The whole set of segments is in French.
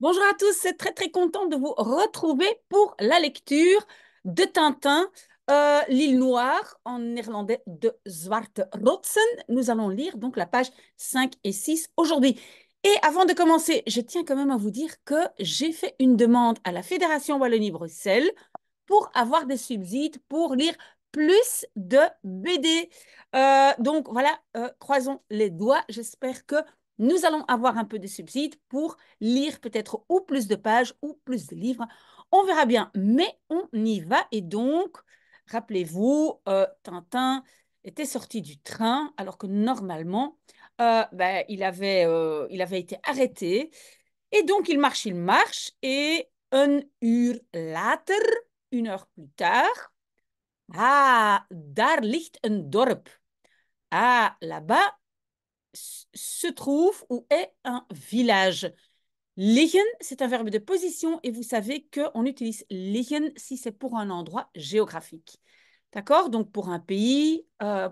Bonjour à tous, c'est très très content de vous retrouver pour la lecture de Tintin, euh, L'île noire en néerlandais de Zwarte Rotsen. Nous allons lire donc la page 5 et 6 aujourd'hui. Et avant de commencer, je tiens quand même à vous dire que j'ai fait une demande à la Fédération Wallonie-Bruxelles pour avoir des subsides pour lire plus de BD. Euh, donc voilà, euh, croisons les doigts. J'espère que nous allons avoir un peu de subside pour lire peut-être ou plus de pages ou plus de livres. On verra bien, mais on y va. Et donc, rappelez-vous, euh, Tintin était sorti du train alors que normalement, euh, ben, il, avait, euh, il avait été arrêté. Et donc, il marche, il marche. Et une heure une heure plus tard, ah, dar ligt dorp. Ah, là-bas, se trouve ou est un village. Liggen » c'est un verbe de position et vous savez qu'on utilise liggen » si c'est pour un endroit géographique. D'accord Donc pour un pays, euh,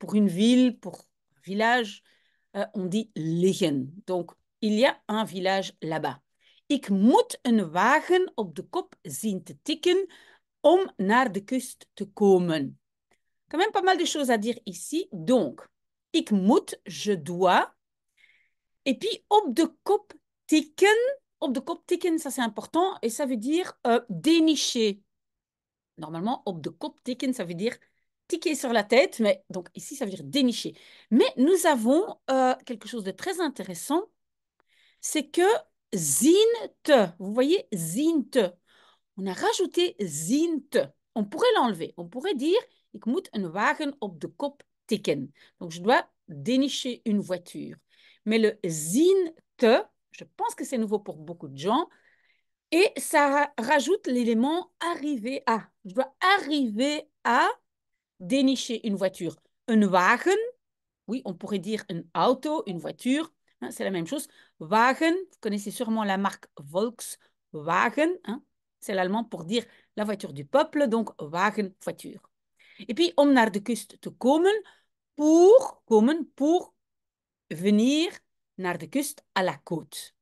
pour, une ville, pour un village, euh, on dit liggen ». Donc il y a un village là-bas. Ik moet een wagen op de kop zien te tikken om naar de kust te komen. Quand même pas mal de choses à dire ici. Donc, Ik je dois. Et puis op de kop tikken. Op de kop tikken, ça c'est important. Et ça veut dire euh, dénicher. Normalement, op de kop tikken, ça veut dire tiquer sur la tête. Mais donc ici, ça veut dire dénicher. Mais nous avons euh, quelque chose de très intéressant. C'est que zint ». vous voyez, Zint ». On a rajouté zint ». On pourrait l'enlever. On pourrait dire ik moet een wagen op de kop donc, je dois dénicher une voiture. Mais le zinte, je pense que c'est nouveau pour beaucoup de gens, et ça rajoute l'élément arriver à. Je dois arriver à dénicher une voiture. Un wagen, oui, on pourrait dire un auto, une voiture, hein, c'est la même chose. Wagen, vous connaissez sûrement la marque Volkswagen, hein, c'est l'allemand pour dire la voiture du peuple, donc Wagen, voiture. Et puis, om de kust te komen, pour, komen, pour venir naar de kust, à la côte.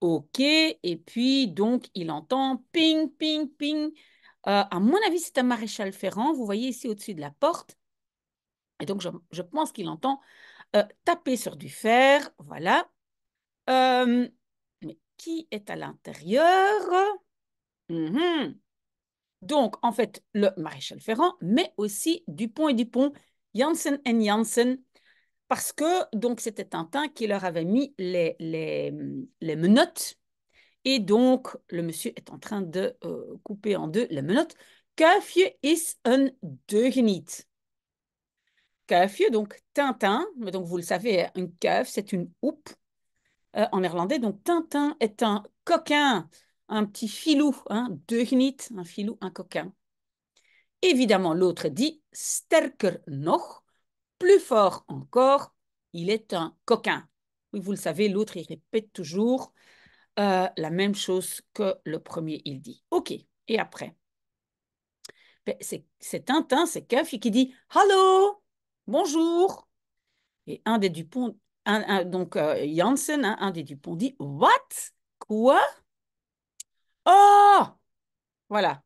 Ok, et puis donc il entend ping, ping, ping. Euh, à mon avis, c'est un maréchal ferrant, vous voyez ici au-dessus de la porte. Et donc je, pense qu'il entend euh, taper sur du fer, voilà. Euh, mais qui est à l'intérieur mhm. Donc, en fait, le maréchal Ferrand, mais aussi Dupont et Dupont, Janssen et Janssen, parce que donc c'était Tintin qui leur avait mis les, menottes. Et donc, le monsieur est en train de euh, couper en deux les menottes. Kuifje is un deugeniet. Kuifje, donc Tintin, mais donc vous le savez, hein, une cave, c'est une houppe euh, en néerlandais. Donc, Tintin est un coquin un petit filou, un hein, deux un filou, un coquin. Évidemment, l'autre dit sterker noch, plus fort encore, il est un coquin. Oui, vous le savez, l'autre, il répète toujours euh, la même chose que le premier, il dit. OK, et après ben, C'est Tintin, c'est Cuffy qui dit Hello, bonjour. Et un des Dupont, donc euh, Janssen, hein, un des Dupont dit What Quoi Oh Voilà.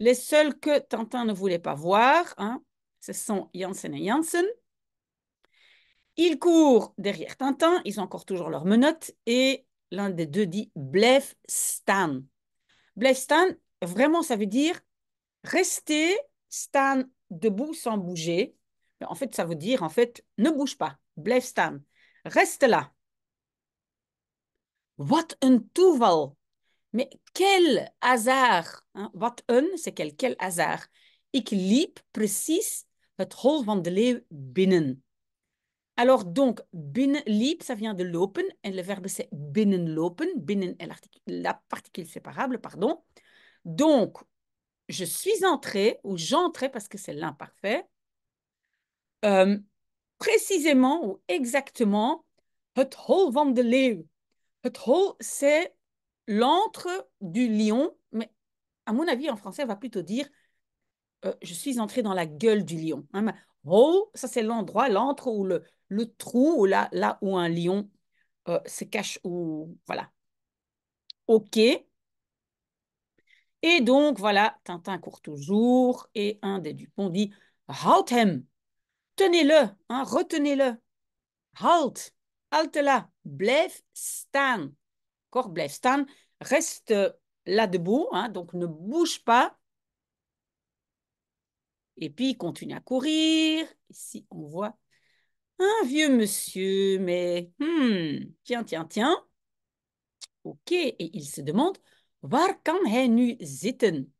Les seuls que Tintin ne voulait pas voir, hein, ce sont Janssen et Janssen. Ils courent derrière Tintin, ils ont encore toujours leurs menottes, et l'un des deux dit Blef Stan. Blef Stan, vraiment, ça veut dire rester Stan debout sans bouger. en fait, ça veut dire, en fait, ne bouge pas. Blef Stan. Reste là. What a toval. Mais quel hasard, hein, wat een, c'est quel, quel hasard. Ik liep precies het hol van de leeuw binnen. Alors donc, binnen, liep, ça vient de lopen, et le verbe c'est binnenlopen, binnen est la particule séparable, pardon. Donc, je suis entré, ou j'entrais parce que c'est l'imparfait, euh, précisément ou exactement, het hol van de leeuw. Het hol, c'est l'antre du lion, mais à mon avis, en français, on va plutôt dire euh, je suis entré dans la gueule du lion. Hein, oh, ça c'est l'endroit, l'antre ou le, le trou, ou là, là où un lion euh, se cache, ou voilà. Ok. Et donc, voilà, Tintin court toujours, et un des Dupont dit Halt him Tenez-le, hein, retenez-le. Halt Halte là Blef stand. Korblev. reste euh, là debout, hein, donc ne bouge pas. Et puis il continue à courir. Ici, on voit un vieux monsieur, mais hmm, tiens, tiens, tiens. Ok, et il se demande, where kan hij nu zitten?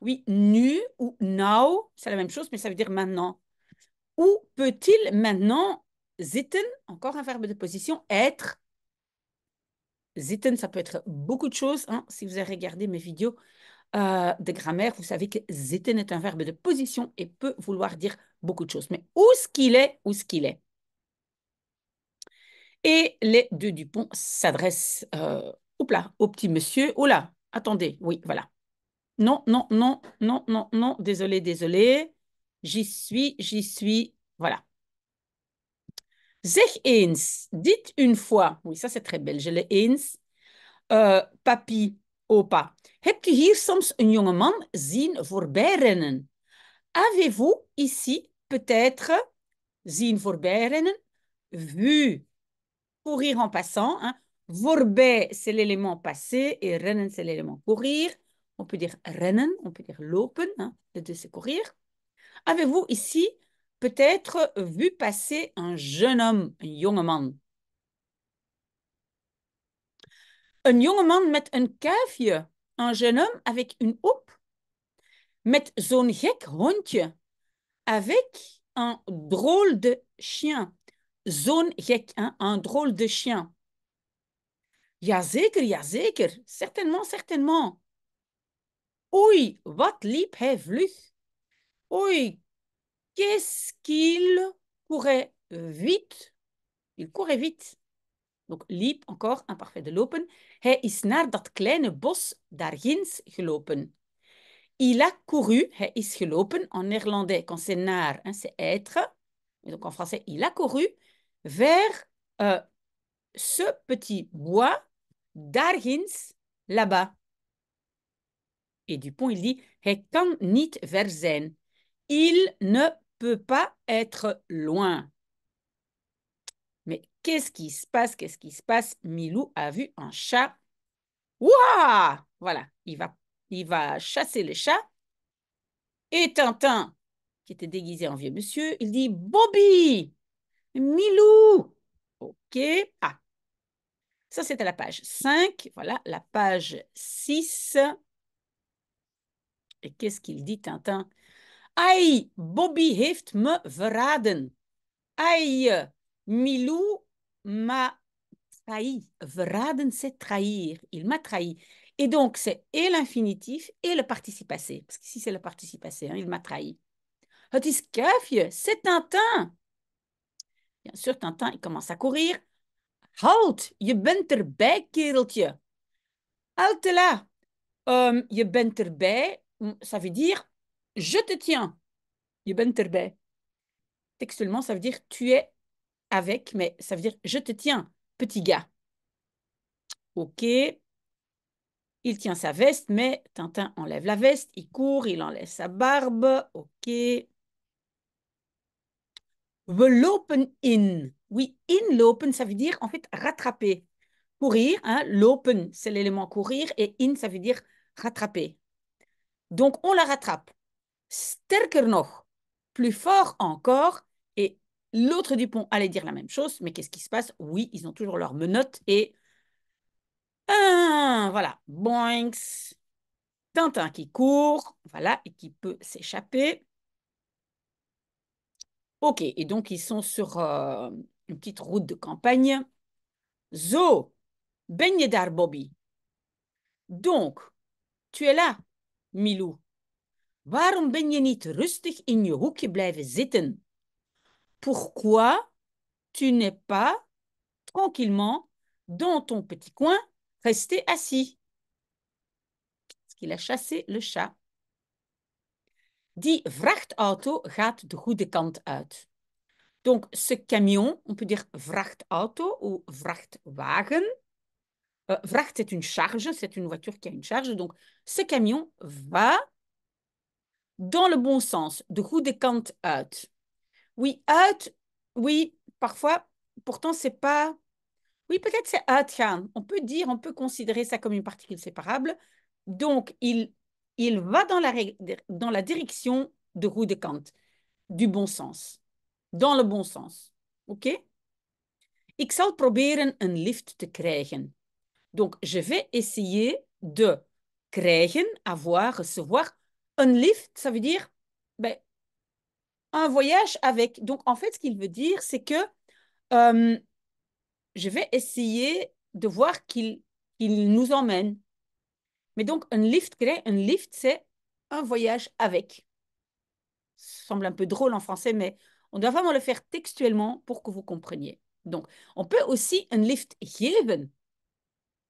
Oui, nu ou now, c'est la même chose, mais ça veut dire maintenant. Où peut-il maintenant zitten, encore un verbe de position, être zitten, ça peut être beaucoup de choses. Hein, si vous avez regardé mes vidéos euh, de grammaire, vous savez que zitten est un verbe de position et peut vouloir dire beaucoup de choses. Mais où ce qu'il est, où ce qu'il est. Et les deux Dupont s'adressent euh, au petit monsieur. Oula, oh attendez, oui, voilà. Non, non, non, non, non, non, désolé, désolé. J'y suis, j'y suis, voilà. Zeg eens, dites une fois. Oui, ça c'est très belge, le eens. Eh, papi, opa. Heb je hier soms een jongeman zien rennen? Avez-vous ici peut-être zien rennen? Vu. Courir en passant. Hein? c'est l'élément passé et rennen, c'est l'élément courir. On peut dire rennen, on peut dire lopen. Hein? c'est courir. Avez-vous ici peut-être vu passer un jeune homme, un young man. young jongeman met un kuifje, un jeune homme avec une houppe, met zo'n gek hondje, avec un drôle de chien. Zo'n gek, hein, un drôle de chien. Jazeker, jazeker, certainement, certainement. Oui, wat liep hij vlug. Oui qu'est-ce qu'il courait vite Il courait vite. Donc, liep, encore, imparfait de lopen. Hij is naar dat kleine bos daarginds gelopen. Il a couru, il is gelopen, en néerlandais, quand c'est naar, hein, c'est être. donc en français, il a couru vers euh, ce petit bois, daarginds, là-bas. Et Dupont, il dit, il kan niet ver Il ne peut pas être loin. Mais qu'est-ce qui se passe Qu'est-ce qui se passe Milou a vu un chat. Ouah Voilà, il va, il va chasser le chat. Et Tintin, qui était déguisé en vieux monsieur, il dit Bobby Milou Ok. Ah Ça, c'était la page 5. Voilà, la page 6. Et qu'est-ce qu'il dit, Tintin « Aïe, Bobby heeft me verraden. Aïe, Milou m'a trahi. Verraden, c'est trahir. Il m'a trahi. Et donc, c'est et l'infinitif et le participe passé. Parce qu'ici, c'est le participe passé. Hein, il m'a trahi. Het is Kuifje, c'est Tintin. Bien sûr, Tintin, il commence à courir. Halt, je bent erbij, kereltje. Halt là. Ehm, je bent erbij, ça veut dire je te tiens. Textuellement, ça veut dire tu es avec, mais ça veut dire je te tiens, petit gars. Ok. Il tient sa veste, mais Tintin enlève la veste, il court, il enlève sa barbe. Ok. L'open in. Oui, in l'open, ça veut dire en fait rattraper. Courir, hein, l'open, c'est l'élément courir, et in, ça veut dire rattraper. Donc, on la rattrape. Sterker nog, plus fort encore, et l'autre Dupont allait dire la même chose, mais qu'est-ce qui se passe Oui, ils ont toujours leur menottes et... Hein, voilà, boinks, Tintin qui court, voilà, et qui peut s'échapper. Ok, et donc ils sont sur euh, une petite route de campagne. Zo, Benyedar Bobby. Donc, tu es là, Milou. Waarom ben je niet rustig in je hoekje blijven zitten? Pourquoi tu n'es pas tranquillement dans ton petit coin resté assis? Parce qu'il a chassé le chat. Die vrachtauto gaat de goede kant uit. Donc, ce camion, on peut dire vrachtauto ou vrachtwagen. Euh, vracht, c'est une charge, c'est une voiture qui a une charge. Donc, ce camion va dans le bon sens, de route de count out. Oui, out, oui, parfois, pourtant, c'est pas. Oui, peut-être c'est out hein. On peut dire, on peut considérer ça comme une particule séparable. Donc, il, il va dans la, dans la direction de route de cante, du bon sens, dans le bon sens. OK? Ik zal proberen een lift te krijgen. Donc, je vais essayer de krijgen, avoir, recevoir, un lift, ça veut dire ben, un voyage avec. Donc, en fait, ce qu'il veut dire, c'est que euh, je vais essayer de voir qu'il il nous emmène. Mais donc, un lift, un lift, c'est un voyage avec. Ça semble un peu drôle en français, mais on doit vraiment le faire textuellement pour que vous compreniez. Donc, on peut aussi un lift geben,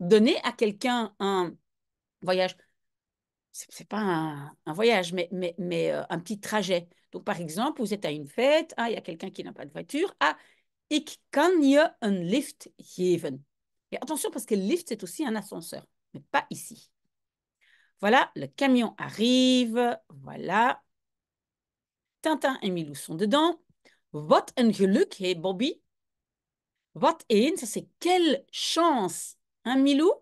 donner à quelqu'un un voyage. Ce n'est pas un, voyage, mais, euh, un petit trajet. Donc, par exemple, vous êtes à une fête, ah, il y a quelqu'un qui n'a pas de voiture, ah, ik kan je een lift geven. Et attention, parce que lift, c'est aussi un ascenseur, mais pas ici. Voilà, le camion arrive, voilà. Tintin et Milou sont dedans. What een geluk, hey Bobby. Wat een, ça c'est quelle chance, un hein, Milou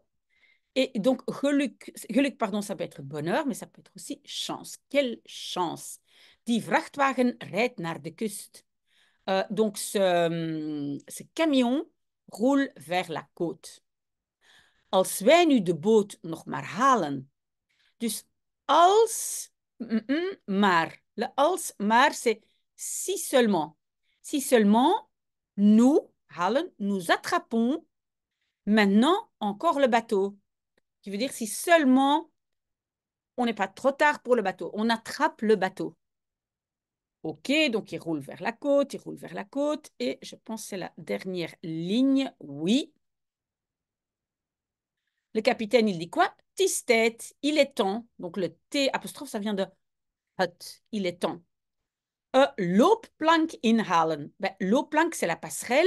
et donc, geluk, pardon, ça peut être bonheur, mais ça peut être aussi chance. Quelle chance Die vrachtwagen rijdt naar de kust. Euh, donc, ce, euh, ce, camion roule vers la côte. Als wij nu de boot nog maar halen. Dus als, mm, mm, mm maar. Le als, maar, c'est si seulement. Si seulement, nous, halen, nous attrapons maintenant encore le bateau qui veut dire si seulement on n'est pas trop tard pour le bateau, on attrape le bateau. OK, donc il roule vers la côte, il roule vers la côte, et je pense que c'est la dernière ligne, oui. Le capitaine, il dit quoi Tistet, il est temps. Donc le T apostrophe, ça vient de hut, il est temps. L'eau plank inhalen. Ben, plank c'est la passerelle.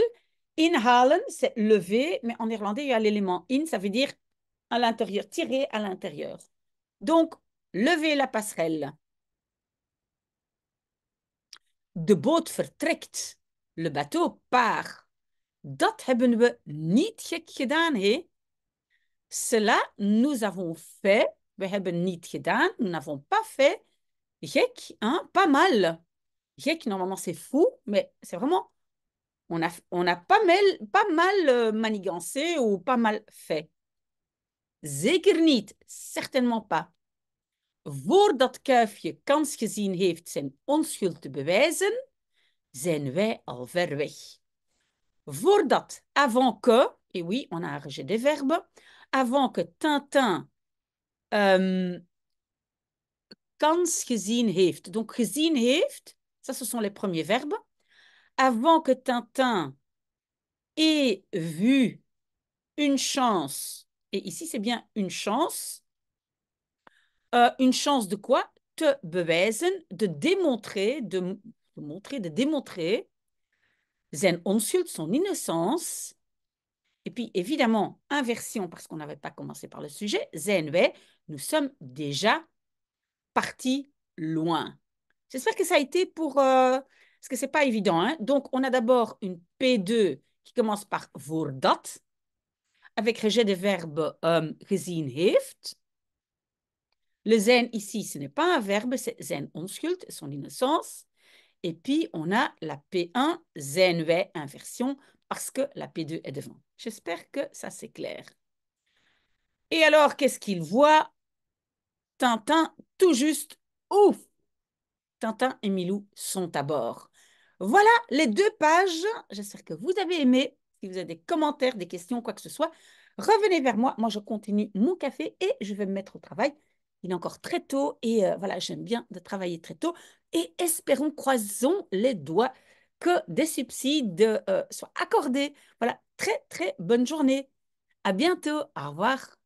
Inhalen, c'est lever, mais en irlandais, il y a l'élément in, ça veut dire à l'intérieur, tirer à l'intérieur. Donc, lever la passerelle. De boot vertrekt. Le bateau part. Dat hebben we niet gek gedaan, Cela, nous avons fait. We hebben niet gedaan. Nous n'avons pas fait. Gek, hein, pas mal. Gek, normalement, c'est fou, mais c'est vraiment on a, on a, pas mal, pas mal euh, manigancé ou pas mal fait. Zeker niet, certainement pas. Voordat Kuifje kans gezien heeft zijn onschuld te bewijzen, zijn wij al ver weg. Voordat, avant que, et eh oui, on a rejet des verbes, avant que Tintin ehm, kans gezien heeft. Donc gezien heeft, ça ce sont les premiers verbes. Avant que Tintin ait vu une chance et ici, c'est bien une chance. Euh, une chance de quoi Te bewijzen, de démontrer, de, montrer, de démontrer Zen onschuld, son innocence. Et puis, évidemment, inversion, parce qu'on n'avait pas commencé par le sujet, Zen nous sommes déjà partis loin. J'espère que ça a été pour... Euh, parce que ce n'est pas évident. Hein. Donc, on a d'abord une P2 qui commence par voordat avec rejet des verbes um, euh, gezien heeft. Le zen ici, ce n'est pas un verbe, c'est zen onschuld, son innocence. Et puis, on a la P1, zen »« zenwe, inversion, parce que la P2 est devant. J'espère que ça, c'est clair. Et alors, qu'est-ce qu'il voit Tintin, tout juste, ouf Tintin et Milou sont à bord. Voilà les deux pages. J'espère que vous avez aimé si vous avez des commentaires, des questions, quoi que ce soit, revenez vers moi. Moi, je continue mon café et je vais me mettre au travail. Il est encore très tôt et euh, voilà, j'aime bien de travailler très tôt. Et espérons, croisons les doigts que des subsides euh, soient accordés. Voilà, très très bonne journée. À bientôt. Au revoir.